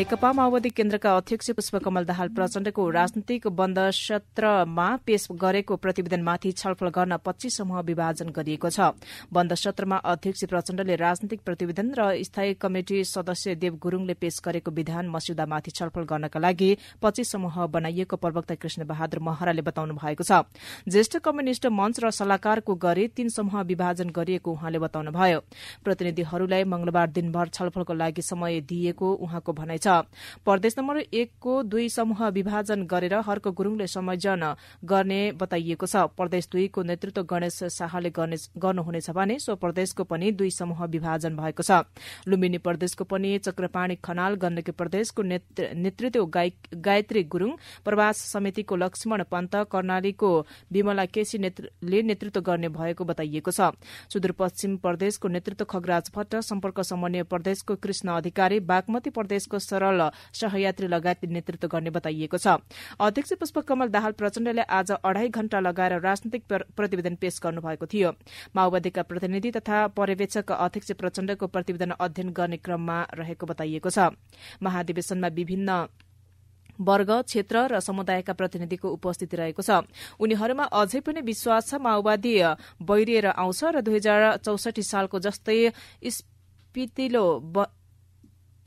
नेकपा माओवादी केन्द्रका अध्यक्ष पुष्पकमल दाहाल प्रचण्डको राजनीतिक बन्द सत्रमा पेश गरेको प्रतिवेदनमाथि छलफल गर्न पच्चीस समूह विभाजन गरिएको छ बन्द सत्रमा अध्यक्ष प्रचण्डले राजनीतिक प्रतिवेदन र स्थायी कमिटी सदस्य देव गुरूङले पेश गरेको विधान मस्यौदामाथि छलफल गर्नका लागि पच्चीस समूह बनाइएको प्रवक्ता कृष्ण बहादुर महराले बताउनु भएको छ ज्येष्ठ कम्युनिष्ट मञ्च र सल्लाहकारको गरी तीन समूह विभाजन गरिएको उहाँले बताउनुभयो प्रतिनिधिहरूलाई मंगलबार दिनभर छलफलको लागि समय दिइएको उहाँको भनाइ छ प्रदेश नम्बर एकको दुई समूह विभाजन गरेर हर्क गुरूङले संयोजन गर्ने बताइएको छ प्रदेश दुईको नेतृत्व गणेश शाहले गर्नुहुनेछ भने सो प्रदेशको पनि दुई समूह विभाजन भएको छ लुम्बिनी प्रदेशको पनि चक्रपाणी खनाल गण्डकी प्रदेशको नेतृत्व गायत्री गुरूङ प्रवास समितिको लक्ष्मण पन्त कर्णालीको विमला केसीले नेतृत्व गर्ने भएको बताइएको छ सुदूरपश्चिम प्रदेशको नेतृत्व खगराज भट्ट सम्पर्क समन्वय प्रदेशको कृष्ण अधिकारी बागमती प्रदेशको सरल सहयात्री लगायत नेतृत्व गर्ने बताइएको छ अध्यक्ष पुष्पकमल दाहाल प्रचण्डले आज अढाई घण्टा लगाएर राजनैतिक प्रतिवेदन पेश गर्नुभएको थियो माओवादीका प्रतिनिधि तथा पर्यवेक्षक अध्यक्ष प्रचण्डको प्रतिवेदन अध्ययन गर्ने क्रममा रहेको बताइएको छ महाधिवेशनमा विभिन्न वर्ग क्षेत्र र समुदायका प्रतिनिधिको उपस्थिति रहेको छ उनीहरूमा अझै पनि विश्वास छ माओवादी बैरिएर आउँछ र दुई हजार चौसठी सालको जस्तै स्पितिलो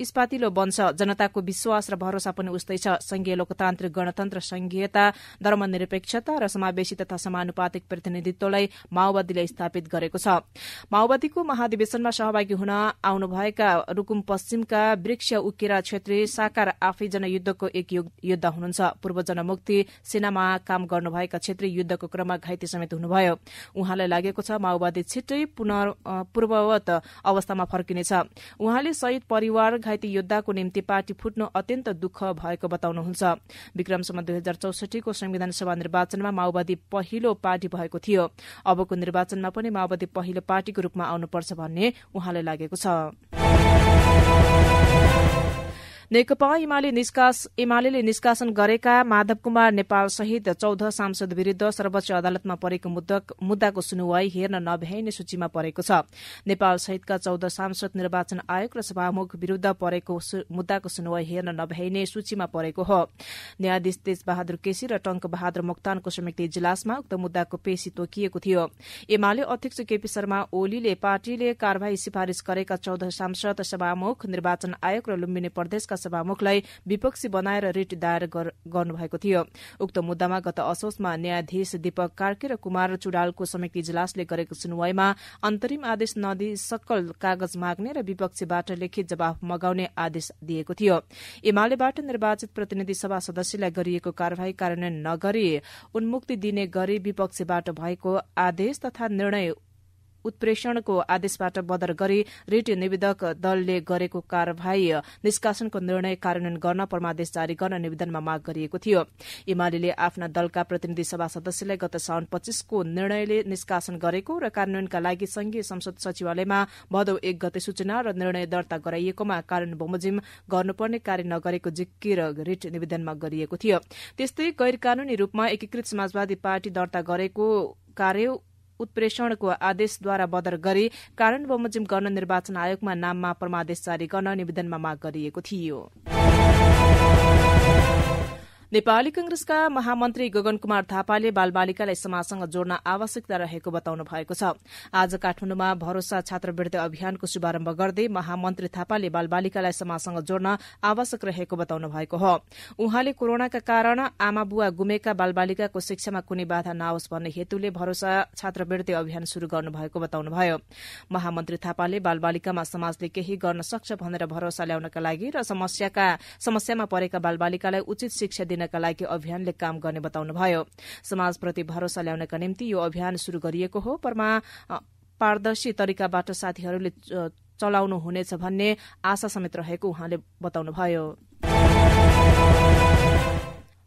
इस्पातिलो बन्छ जनताको विश्वास र भरोसा पनि उस्तै छ संघीय लोकतान्त्रिक गणतन्त्र संघीयता धर्मनिरपेक्षता र समावेशी तथा समानुपातिक प्रतिनिधित्वलाई माओवादीले स्थापित गरेको छ माओवादीको महाधिवेशनमा सहभागी हुन आउनुभएका रूकुम पश्चिमका वृक्ष उकेरा छेत्री साकार आफै जनयुद्धको एक युद्ध हुनुहुन्छ पूर्व जनमुक्ति सेनामा काम गर्नुभएका छेत्री युद्धको क्रममा घाइते समेत हुनुभयो उहाँलाई लागेको छ माओवादी छिट्टै पूर्ववत अवस्थामा फर्किनेछ उहाँले शहीद परिवार घाइते योद्धाको निम्ति पार्टी फुट्नु अत्यन्त दुःख भएको बताउनुहुन्छ विक्रमसम्म दुई हजार चौसठीको संविधान सभा निर्वाचनमा माओवादी पहिलो पार्टी भएको थियो अबको निर्वाचनमा पनि माओवादी पहिलो पार्टीको रूपमा आउनुपर्छ भन्ने उहाँलाई लागेको छ नेकपा एमाले निष्कास एमाले निष्कासन गरेका माधव कुमार नेपाल सहित चौध सांसद विरूद्ध सर्वोच्च अदालतमा परेको मुद्दाको सुनवाई हेर्न नभ्याइने सूचीमा परेको छ नेपाल सहितका चौध सांसद निर्वाचन आयोग र सभामुख विरूद्ध परेको मुद्दाको सुनवाई हेर्न नभ्याइने सूचीमा परेको हो न्यायाधीश तेज बहादुर केसी र टंक बहादुर मोक्तानको समिति इजलासमा उक्त मुद्दाको पेशी तोकिएको थियो एमाले अध्यक्ष केपी शर्मा ओलीले पार्टीले कार्यवाही सिफारिश गरेका चौध सांसद सभामुख निर्वाचन आयोग र लुम्बिनी प्रदेशका सभामुखलाई विपक्षी बनाएर रिट दायर गर्नुभएको थियो उक्त मुद्दामा गत असोजमा न्यायाधीश दीपक कार्की र कुमार चुडालको समिति इजलासले गरेको सुनवाईमा अन्तरिम आदेश नदिई सकल कागज माग्ने र विपक्षीबाट लिखित जवाफ मगाउने आदेश दिएको थियो एमालेबाट निर्वाचित प्रतिनिधि सभा सदस्यलाई गरिएको कार्यवाही कार्यान्वयन नगरी उन्मुक्ति दिने गरी विपक्षीबाट भएको आदेश तथा निर्णय उत्प्रेषणको आदेशबाट बदर गरी रिट निवेदक दलले गरेको कार्यवाही निष्कासनको निर्णय कार्यान्वयन गर्न परमादेश जारी गर्न निवेदनमा माग गरिएको थियो एमाले आफ्ना दलका प्रतिनिधि सभा सदस्यलाई गत साउन पच्चीसको निर्णयले निष्कासन गरेको र कार्यान्वयनका लागि संघीय संसद सचिवालयमा भदौ एक गते सूचना र निर्णय दर्ता गराइएकोमा कारण बमोजिम गर्नुपर्ने कार्य नगरेको जिकिर रिट निवेदनमा गरिएको थियो त्यस्तै गैर कानूनी रूपमा एकीकृत समाजवादी पार्टी दर्ता गरेको कार्य उत्प्रेषणको आदेशद्वारा बदर गरी, कारण बमोजिम गर्न निर्वाचन आयोगमा नाममा परमादेश जारी गर्न निवेदनमा माग गरिएको थियो नेपाली कंग्रेसका महामन्त्री गगन कुमार थापाले बालबालिकालाई समाजसँग जोड्न आवश्यकता रहेको बताउनु भएको छ आज काठमाडौँमा भरोसा छात्रवृत्ति अभियानको शुभारम्भ गर्दै महामन्त्री थापाले बालबालिकालाई समाजसँग जोड्न आवश्यक रहेको बताउनु भएको हो उहाँले कोरोनाका कारण आमा बुवा गुमेका बालबालिकाको शिक्षामा कुनै बाधा नआओस् भन्ने हेतुले भरोसा छात्रवृत्ति अभियान शुरू गर्नुभएको बताउनुभयो महामन्त्री थापाले बालबालिकामा समाजले केही गर्न सक्छ भनेर भरोसा ल्याउनका लागि र समस्यामा परेका बालबालिकालाई उचित शिक्षा दिन दिनका लागि अभियानले काम गर्ने बताउनुभयो समाजप्रति भरोसा ल्याउनका निम्ति यो अभियान शुरू गरिएको हो परमा पारदर्शी तरिकाबाट साथीहरूले चलाउनु हुनेछ भन्ने आशा समेत रहेको उहाँले बताउनुभयो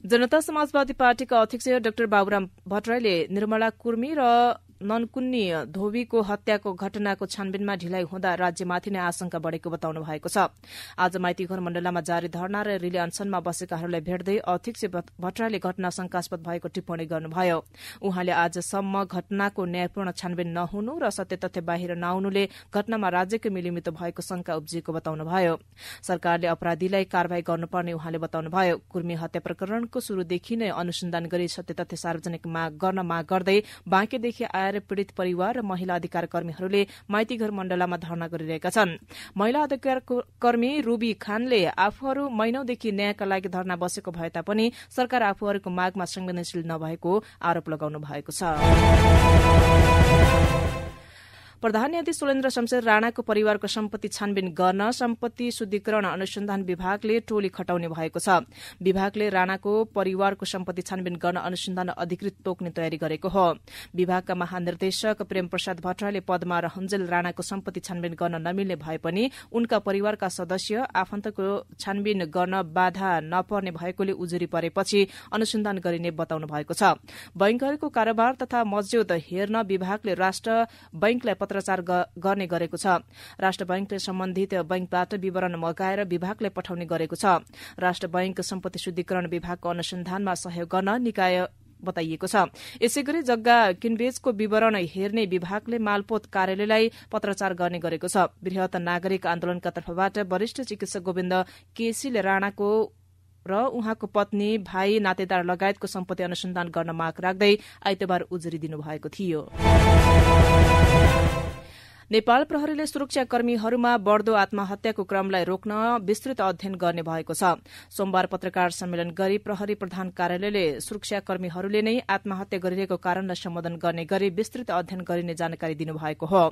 जनता समाजवादी पार्टीका अध्यक्ष डाक्टर बाबुराम भट्टराईले निर्मला कुर्मी र ननकुन्नी धोबीको हत्याको घटनाको छानबिनमा ढिलाइ हुँदा राज्यमाथि नै आशंका बढ़ेको बताउनु भएको छ आज माइतीघर मण्डलामा जारी धरना र रिले अनसनमा बसेकाहरूलाई भेट्दै अध्यक्ष भट्टराले घटना शंकास्पद भएको टिप्पणी गर्नुभयो उहाँले आजसम्म घटनाको न्यायपूर्ण छानबिन नहुनु र सत्य तथ्य बाहिर नआउनुले घटनामा राज्यकै मिलिमितो भएको शंका उब्जिएको बताउनुभयो सरकारले अपराधीलाई कार्यवाही गर्नुपर्ने उहाँले बताउनुभयो कुर्मी हत्या प्रकरणको शुरूदेखि नै अनुसन्धान गरी सत्य तथ्य सार्वजनिक माग गर्न माग गर्दै बाँकेदेखि आए आएर पीड़ित परिवार र महिला अधिकार कर्मीहरूले माइतीघर मण्डलामा धरना गरिरहेका छन् महिला अधिकार कर्मी रूबी खानले आफूहरू महिनौदेखि न्यायका लागि धरना बसेको भए तापनि सरकार आफूहरूको मागमा संवेदनशील नभएको आरोप लगाउनु भएको छ प्रधान न्यायाधीश सुलेन्द्र शमशेर राणाको परिवारको सम्पत्ति छानबिन गर्न सम्पत्ति शुद्धिकरण अनुसन्धान विभागले टोली खटाउने भएको छ विभागले राणाको परिवारको सम्पत्ति छानबिन गर्न अनुसन्धान अधिकृत तोक्ने तयारी गरेको हो विभागका महानिर्देशक प्रेम प्रसाद भट्टराले पदमा हन्जेल राणाको सम्पत्ति छानबिन गर्न नमिल्ने भए पनि उनका परिवारका सदस्य आफन्तको छानबिन गर्न बाधा नपर्ने भएकोले उजुरी परेपछि अनुसन्धान गरिने बताउनु भएको छ बैंकहरूको कारोबार तथा मस्जिद हेर्न विभागले राष्ट्र बैंकलाई पत्र पत्राचार गर्ने गरेको छ राष्ट्र बैंकले सम्बन्धित बैंकबाट विवरण मगाएर विभागले पठाउने गरेको छ राष्ट्र बैंक सम्पत्ति शुद्धिकरण विभागको अनुसन्धानमा सहयोग गर्न निकाय बताइएको छ यसै गरी जग्गा किनबेचको विवरण हेर्ने विभागले मालपोत कार्यालयलाई पत्राचार गर्ने गरेको छ वृहत नागरिक आन्दोलनका तर्फबाट वरिष्ठ चिकित्सक गोविन्द केसीले राणाको र उहाँको पत्नी भाइ नातेदार लगायतको सम्पत्ति अनुसन्धान गर्न माग राख्दै आइतबार उजुरी दिनुभएको थियो नेपाल प्रहरीले सुरक्षाकर्मीहरूमा बढ़दो आत्महत्याको क्रमलाई रोक्न विस्तृत अध्ययन गर्ने भएको छ सोमबार पत्रकार सम्मेलन गरी प्रहरी प्रधान कार्यालयले सुरक्षाकर्मीहरूले नै आत्महत्या गरिरहेको कारणलाई सम्बोधन गर्ने गरी विस्तृत अध्ययन गरिने जानकारी दिनुभएको हो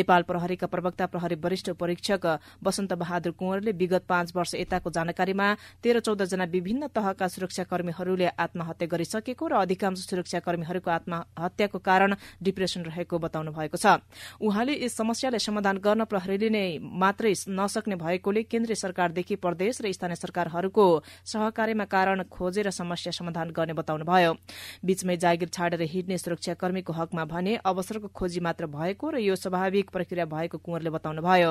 नेपाल प्रहरीका प्रवक्ता प्रहरी वरिष्ठ परीक्षक वसन्त बहादुर कुंवरले विगत पाँच वर्ष यताको जानकारीमा तेह्र चौध जना विभिन्न तहका सुरक्षाकर्मीहरूले आत्महत्या गरिसकेको र अधिकांश सुरक्षाकर्मीहरूको आत्महत्याको कारण डिप्रेसन रहेको बताउनु भएको छ उहाँले समस्यालाई समाधान गर्न प्रहरीले नै मात्रै नसक्ने भएकोले केन्द्रीय सरकारदेखि प्रदेश र स्थानीय सरकारहरूको सहकार्यमा कारण खोजेर समस्या समाधान गर्ने बताउनुभयो बीचमै जागिर छाडेर हिँड्ने सुरक्षाकर्मीको हकमा भने अवसरको खोजी मात्र भएको र यो स्वाभाविक प्रक्रिया भएको कुंवरले बताउनुभयो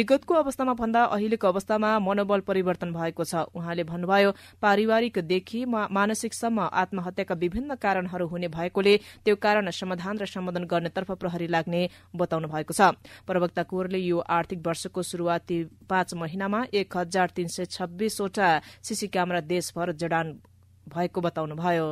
विगतको अवस्थामा भन्दा अहिलेको अवस्थामा मनोबल परिवर्तन भएको छ उहाँले भन्नुभयो पारिवारिकदेखि मानसिकसम्म आत्महत्याका विभिन्न कारणहरू हुने भएकोले त्यो कारण समाधान र सम्बोधन गर्नेतर्फ प्रहरी लाग्ने बताउनु भएको छ प्रवक्ता कोरले यो आर्थिक वर्षको शुरूआती पाँच महिनामा एक हजार तीन सय छब्बीसवटा सीसी क्यामेरा देशभर जडान भएको बताउनुभयो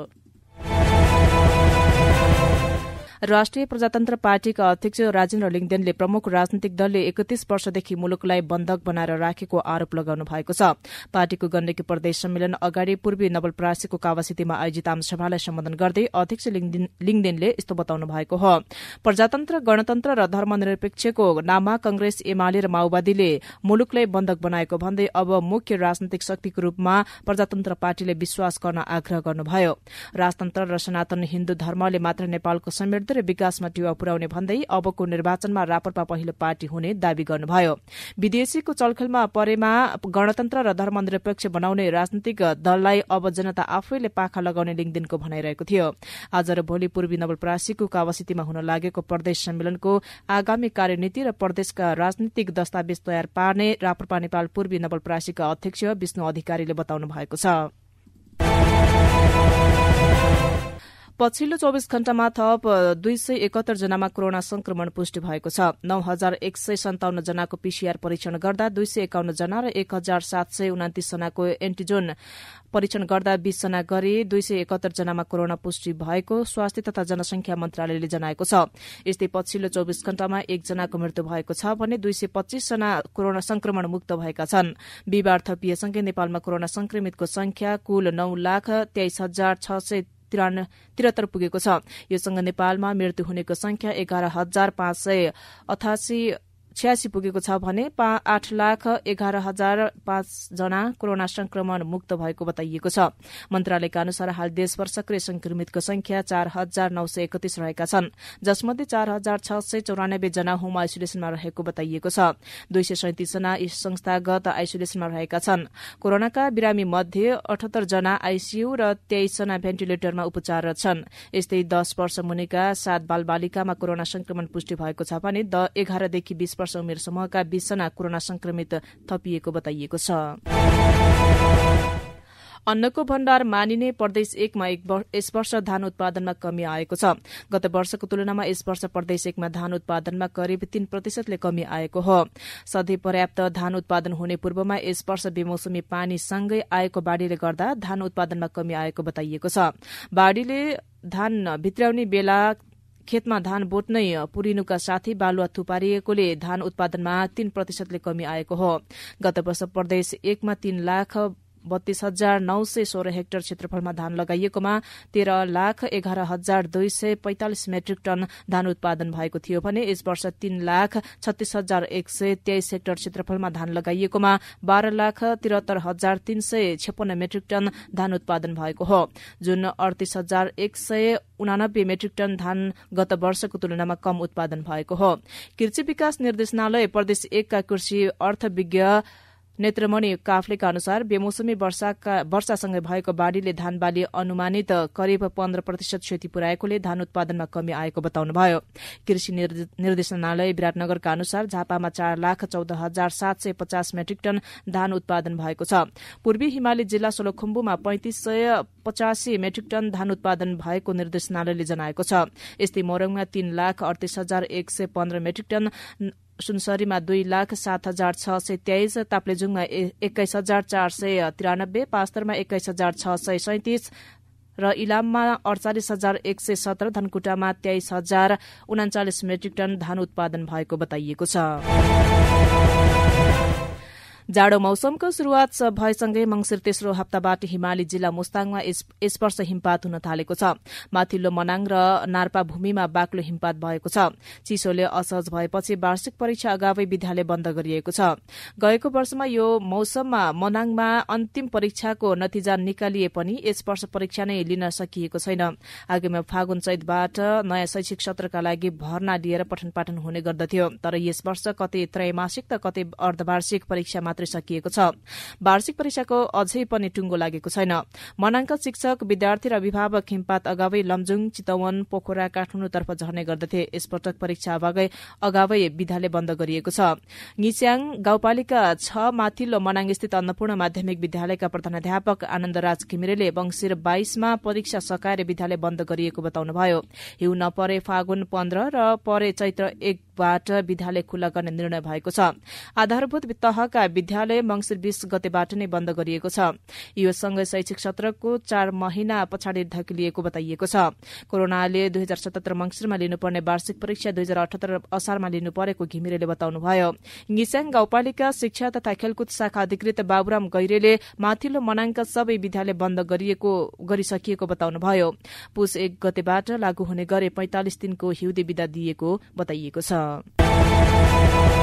राष्ट्रिय प्रजातन्त्र पार्टीका अध्यक्ष राजेन्द्र लिङदेनले प्रमुख राजनैतिक दलले एकतीस वर्षदेखि मुलुकलाई बन्धक बनाएर राखेको आरोप लगाउनु भएको छ पार्टीको गण्डकी प्रदेश सम्मेलन अगाडि पूर्वी नवलपरासीको कावासितीमा आयोजित आमसभालाई सम्बोधन गर्दै अध्यक्ष लिङदेनले यस्तो बताउनु भएको हो प्रजातन्त्र गणतन्त्र र धर्मनिरपेक्षको नाममा कंग्रेस एमाले र माओवादीले मुलुकलाई बन्धक बनाएको भन्दै अब मुख्य राजनैतिक शक्तिको रूपमा प्रजातन्त्र पार्टीले विश्वास गर्न आग्रह गर्नुभयो राजतन्त्र र सनातन हिन्दू धर्मले मात्र नेपालको समृद्ध र विकासमा टेवा पुर्याउने भन्दै अबको निर्वाचनमा रापरपा पहिलो पार्टी हुने दावी गर्नुभयो विदेशीको चलखेलमा परेमा गणतन्त्र र धर्मनिरपेक्ष बनाउने राजनीतिक दललाई अब जनता आफैले पाखा लगाउने लिङदिनको भनाइरहेको थियो आज र भोलि पूर्वी नवलपरासीको कावासितीमा हुन लागेको प्रदेश सम्मेलनको आगामी कार्यनीति र प्रदेशका राजनीतिक दस्तावेज तयार पार्ने रापरपा नेपाल पूर्वी नवलपरासीका अध्यक्ष विष्णु अधिकारीले बताउनु भएको छ पछिल्लो चौविस घण्टामा थप दुई सय एकात्तर जनामा कोरोना संक्रमण पुष्टि भएको छ नौ हजार एक सय सन्ताउन्न जनाको पीसीआर परीक्षण गर्दा दुई सय एकाउन्न जना र एक हजार सात सय उनातिस जनाको एन्टिजोन परीक्षण गर्दा बीसजना गरी दुई सय एकात्तर जनामा कोरोना पुष्टि भएको स्वास्थ्य तथा जनसंख्या मन्त्रालयले जनाएको छ यस्तै पछिल्लो चौविस घण्टामा एकजनाको मृत्यु भएको छ भने दुई सय पच्चीसजना कोरोना संक्रमण मुक्त भएका छन् बिहिबार थपिएसँगै नेपालमा कोरोना संक्रमितको संख्या कुल नौ लाख तेइस हजार छ सय त्रिहत्तर पुगेको छ योसँग नेपालमा मृत्यु हुनेको संख्या एघार हजार पाँच सय अठासी छ्यासी पुगेको छ भने आठ लाख एघार हजार पाँचजना कोरोना संक्रमण मुक्त भएको बताइएको छ मन्त्रालयका अनुसार हाल देशभर सक्रिय संक्रमितको संख्या चार हजार नौ सय एकतीस रहेका छन् जसमध्ये चार हजार छ सय चौरानब्बे जना होम आइसोलेसनमा रहेको बताइएको छ दुई सय सैतिसजना संस्थागत आइसोलेसनमा रहेका छन् कोरोनाका बिरामी मध्ये अठहत्तर जना आईसीयू र तेइसजना भेन्टिलेटरमा उपचाररत छन् यस्तै दस वर्ष मुनिका सात बाल बालिकामा कोरोना संक्रमण पुष्टि भएको छ भने एघारदेखि बीस वर्ष उमेर समूहका बीसजना कोरोना संक्रमित थपिएको बताइएको छ अन्नको भण्डार मानिने प्रदेश एकमा एक यस वर्ष धान उत्पादनमा कमी आएको छ गत वर्षको तुलनामा यस वर्ष प्रदेश एकमा धान उत्पादनमा करिब तीन प्रतिशतले कमी आएको हो सधैँ पर्याप्त धान उत्पादन हुने पूर्वमा यस वर्ष बेमौसमी पानीसँगै आएको बाढ़ीले गर्दा धान उत्पादनमा कमी आएको बताइएको छ बाढ़ीले धान भित्र्याउने बेला खेतमा धान बोट नै पुरिनुका साथै बालुवा थुपारिएकोले धान उत्पादनमा तीन प्रतिशतले कमी आएको हो गत वर्ष प्रदेश एकमा तीन लाख बत्तीस हजार नौ सय सोह्र हेक्टर क्षेत्रफलमा धान लगाइएकोमा तेह्र लाख एघार हजार दुई सय पैंतालिस मेट्रिक टन धान उत्पादन भएको थियो भने यस वर्ष तीन लाख छत्तीस हजार एक सय तेइस हेक्टर क्षेत्रफलमा धान लगाइएकोमा बाह्र लाख त्रिहत्तर हजार तीन सय छेपन्न मेट्रिक टन धान उत्पादन भएको हो जुन अडतिस हजार एक सय उनानब्बे मेट्रिक टन धान गत वर्षको तुलनामा कम उत्पादन भएको हो कृषि विकास निर्देशनालय प्रदेश एकका कृषि अर्थविज्ञ नेत्रमणि काफ्लेका अनुसार बेमौसमी वर्षासँगै भएको बाढ़ीले धान बाली अनुमानित करिब पन्ध्र प्रतिशत क्षति पुर्याएकोले धान उत्पादनमा कमी आएको बताउनुभयो कृषि निर्देशनालय विराटनगरका अनुसार झापामा चार लाख चौध हजार सात सय पचास मेट्रिक टन धान उत्पादन भएको छ पूर्वी हिमाली जिल्ला सोलोखुम्बुमा पैंतिस सय पचासी मेट्रिक टन धान उत्पादन भएको निर्देशनालयले जनाएको छ यस्तै मोरङमा तीन लाख अडतीस हजार एक सय पन्ध्र मेट्रिक टन सुनसरीमा दुई लाख सात हजार छ सय तेइस ताप्लेजुङमा एक्काइस हजार चार सय तिरानब्बे पास्तरमा एक्काइस हजार छ सय सैतिस र इलाममा अडचालिस हजार एक सय सत्र धनकुटामा तेइस हजार उनाचालिस मेट्रिक टन धान उत्पादन भएको बताइएको छ जाडो मौसमको शुरूआत भएसँगै मंगिर तेस्रो हप्ताबाट हिमाली जिल्ला मुस्ताङमा यस वर्ष हिमपात हुन थालेको छ माथिल्लो मनाङ र नार्पा भूमिमा बाक्लो हिमपात भएको छ चिसोले असहज भएपछि वार्षिक परीक्षा अगावै विद्यालय बन्द गरिएको छ गएको वर्षमा यो मौसममा मनाङमा अन्तिम परीक्षाको नतिजा निकालिए पनि यस वर्ष परीक्षा नै लिन सकिएको छैन आगामी फागुन चैतबाट नयाँ शैक्षिक सत्रका लागि भर्ना लिएर पठन पाठन हुने गर्दथ्यो तर यस वर्ष कतै त्रैमासिक त कतै अर्धवार्षिक परीक्षामा मात्रै सकिएको छ वार्षिक परीक्षाको अझै पनि टुङ्गो लागेको छैन मनाङ्क शिक्षक विद्यार्थी र अभिभावक हिमपात अगावै लमजुङ चितवन पोखरा काठमाडौँतर्फ झर्ने गर्दथे यसपटक परीक्षा अगावै अगावै विधाले बन्द गरिएको छ निस्याङ गाउँपालिका छ माथिल्लो मनाङस्थित अन्नपूर्ण माध्यमिक विद्यालयका प्रधान प्रधानाध्यापक आनन्दराज घिमिरेले वंशिर बाइसमा परीक्षा सकाएर विद्यालय बन्द गरिएको बताउनुभयो हिउँ नपरे फागुन पन्ध्र र परे चैत्र एक बाट विद्यालय खुल्ला गर्ने निर्णय भएको छ आधारभूत तहका विद्यालय मंगिर बीस गतेबाट नै बन्द गरिएको छ यो सँगै शैक्षिक सत्रको चार महिना पछाडि धकिलिएको बताइएको छ कोरोनाले दुई हजार सतहत्तर मंगिरमा लिनुपर्ने वार्षिक परीक्षा दुई हजार अठहत्तर असारमा लिनु परेको घिमिरेले बताउनुभयो गिस्याङ गाउँपालिका शिक्षा तथा खेलकुद शाखा अधिकृत बाबुराम गैरेले माथिल्लो मनाङका सबै विद्यालय बन्द गरिएको गरिसकिएको बताउनुभयो पुस एक गतेबाट लागू हुने गरे पैंतालिस दिनको हिउँदे विदा दिएको बताइएको छ Tchau.